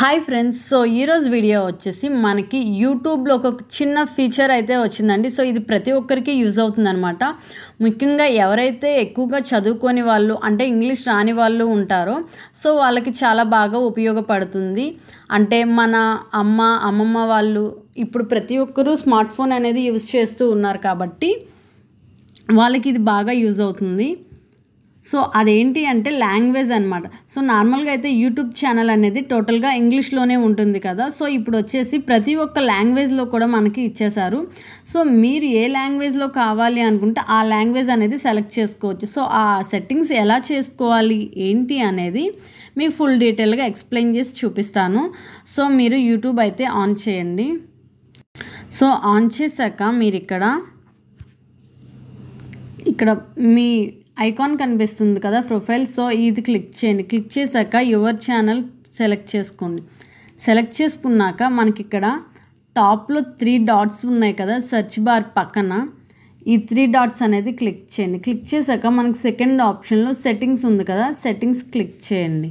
hi friends so ఈరోజు video వచ్చేసి మనకి యూట్యూబ్లో ఒక చిన్న ఫీచర్ అయితే వచ్చిందండి సో ఇది ప్రతి ఒక్కరికి యూజ్ అవుతుందనమాట ముఖ్యంగా ఎవరైతే ఎక్కువగా చదువుకొని వాళ్ళు అంటే ఇంగ్లీష్ రాని వాళ్ళు ఉంటారో సో వాళ్ళకి చాలా బాగా ఉపయోగపడుతుంది అంటే మన అమ్మ అమ్మమ్మ వాళ్ళు ఇప్పుడు ప్రతి ఒక్కరూ స్మార్ట్ ఫోన్ అనేది యూజ్ చేస్తూ ఉన్నారు కాబట్టి వాళ్ళకి ఇది బాగా యూజ్ అవుతుంది సో అదేంటి అంటే లాంగ్వేజ్ అనమాట సో నార్మల్గా అయితే యూట్యూబ్ ఛానల్ అనేది టోటల్గా ఇంగ్లీష్లోనే ఉంటుంది కదా సో ఇప్పుడు వచ్చేసి ప్రతి ఒక్క లాంగ్వేజ్లో కూడా మనకి ఇచ్చేశారు సో మీరు ఏ లాంగ్వేజ్లో కావాలి అనుకుంటే ఆ లాంగ్వేజ్ అనేది సెలెక్ట్ చేసుకోవచ్చు సో ఆ సెట్టింగ్స్ ఎలా చేసుకోవాలి ఏంటి అనేది మీకు ఫుల్ డీటెయిల్గా ఎక్స్ప్లెయిన్ చేసి చూపిస్తాను సో మీరు యూట్యూబ్ అయితే ఆన్ చేయండి సో ఆన్ చేశాక మీరు ఇక్కడ ఇక్కడ మీ ఐకాన్ కనిపిస్తుంది కదా ప్రొఫైల్ సో ఇది క్లిక్ చేయండి క్లిక్ చేశాక యువర్ ఛానల్ సెలెక్ట్ చేసుకోండి సెలెక్ట్ చేసుకున్నాక మనకి ఇక్కడ టాప్లో త్రీ డాట్స్ ఉన్నాయి కదా సెర్చ్ బార్ పక్కన ఈ త్రీ డాట్స్ అనేది క్లిక్ చేయండి క్లిక్ చేశాక మనకి సెకండ్ ఆప్షన్లో సెట్టింగ్స్ ఉంది కదా సెట్టింగ్స్ క్లిక్ చేయండి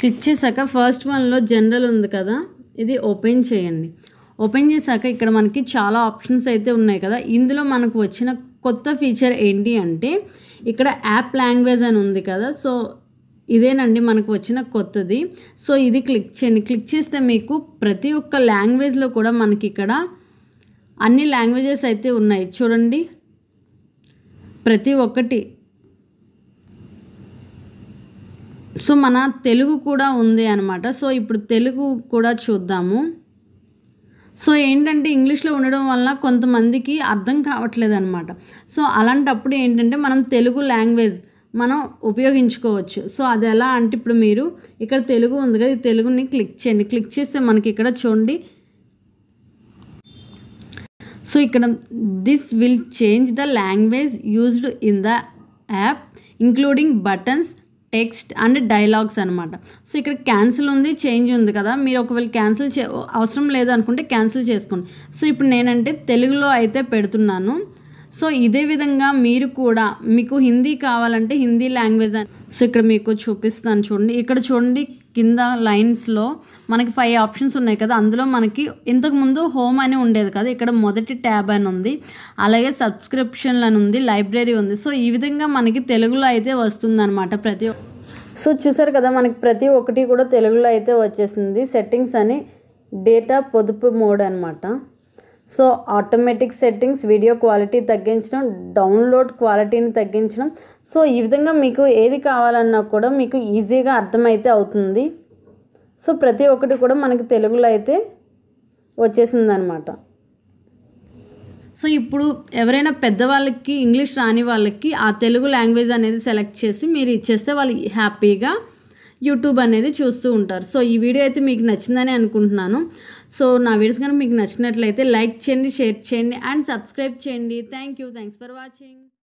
క్లిక్ చేశాక ఫస్ట్ వన్లో జనరల్ ఉంది కదా ఇది ఓపెన్ చేయండి ఓపెన్ చేశాక ఇక్కడ మనకి చాలా ఆప్షన్స్ అయితే ఉన్నాయి కదా ఇందులో మనకు వచ్చిన కొత్త ఫీచర్ ఏంటి అంటే ఇక్కడ యాప్ లాంగ్వేజ్ అని ఉంది కదా సో ఇదేనండి మనకు వచ్చిన కొత్తది సో ఇది క్లిక్ చేయండి క్లిక్ చేస్తే మీకు ప్రతి ఒక్క లాంగ్వేజ్లో కూడా మనకి ఇక్కడ అన్ని లాంగ్వేజెస్ అయితే ఉన్నాయి చూడండి ప్రతి ఒక్కటి సో మన తెలుగు కూడా ఉంది అనమాట సో ఇప్పుడు తెలుగు కూడా చూద్దాము సో ఏంటంటే ఇంగ్లీష్లో ఉండడం వల్ల కొంతమందికి అర్థం కావట్లేదు అనమాట సో అలాంటప్పుడు ఏంటంటే మనం తెలుగు లాంగ్వేజ్ మనం ఉపయోగించుకోవచ్చు సో అది ఎలా అంటే ఇప్పుడు మీరు ఇక్కడ తెలుగు ఉంది కదా ఈ తెలుగుని క్లిక్ చేయండి క్లిక్ చేస్తే మనకి ఇక్కడ చూడండి సో ఇక్కడ this will change the language used in the app including buttons text and dialogs అనమాట సో ఇక్కడ క్యాన్సిల్ ఉంది చేంజ్ ఉంది కదా మీరు ఒకవేళ క్యాన్సిల్ చే అవసరం లేదు అనుకుంటే క్యాన్సిల్ చేసుకోండి సో ఇప్పుడు నేనంటే తెలుగులో అయితే పెడుతున్నాను సో ఇదే విధంగా మీరు కూడా మీకు హిందీ కావాలంటే హిందీ లాంగ్వేజ్ సో ఇక్కడ మీకు చూపిస్తాను చూడండి ఇక్కడ చూడండి కింద లైన్స్లో మనకి ఫైవ్ ఆప్షన్స్ ఉన్నాయి కదా అందులో మనకి ఇంతకుముందు హోమ్ అని ఉండేది కదా ఇక్కడ మొదటి ట్యాబ్ అని ఉంది అలాగే సబ్స్క్రిప్షన్లు అని ఉంది లైబ్రరీ ఉంది సో ఈ విధంగా మనకి తెలుగులో అయితే వస్తుందన్నమాట ప్రతి సో చూసారు కదా మనకి ప్రతి ఒక్కటి కూడా తెలుగులో అయితే వచ్చేసింది సెట్టింగ్స్ అని డేటా పొదుపు మోడ్ అనమాట so automatic settings video quality తగ్గించడం డౌన్లోడ్ క్వాలిటీని తగ్గించడం సో ఈ విధంగా మీకు ఏది కావాలన్నా కూడా మీకు ఈజీగా అర్థమైతే అవుతుంది సో ప్రతి ఒక్కటి కూడా మనకి తెలుగులో అయితే వచ్చేసిందనమాట సో ఇప్పుడు ఎవరైనా పెద్దవాళ్ళకి ఇంగ్లీష్ రాని వాళ్ళకి ఆ తెలుగు లాంగ్వేజ్ అనేది సెలెక్ట్ చేసి మీరు ఇచ్చేస్తే వాళ్ళు హ్యాపీగా యూట్యూబ్ అనేది చూస్తూ ఉంటారు సో ఈ వీడియో అయితే మీకు నచ్చిందని అనుకుంటున్నాను సో నా వీడియోస్ కనుక మీకు నచ్చినట్లయితే లైక్ చేయండి షేర్ చేయండి అండ్ సబ్స్క్రైబ్ చేయండి thank you thanks for watching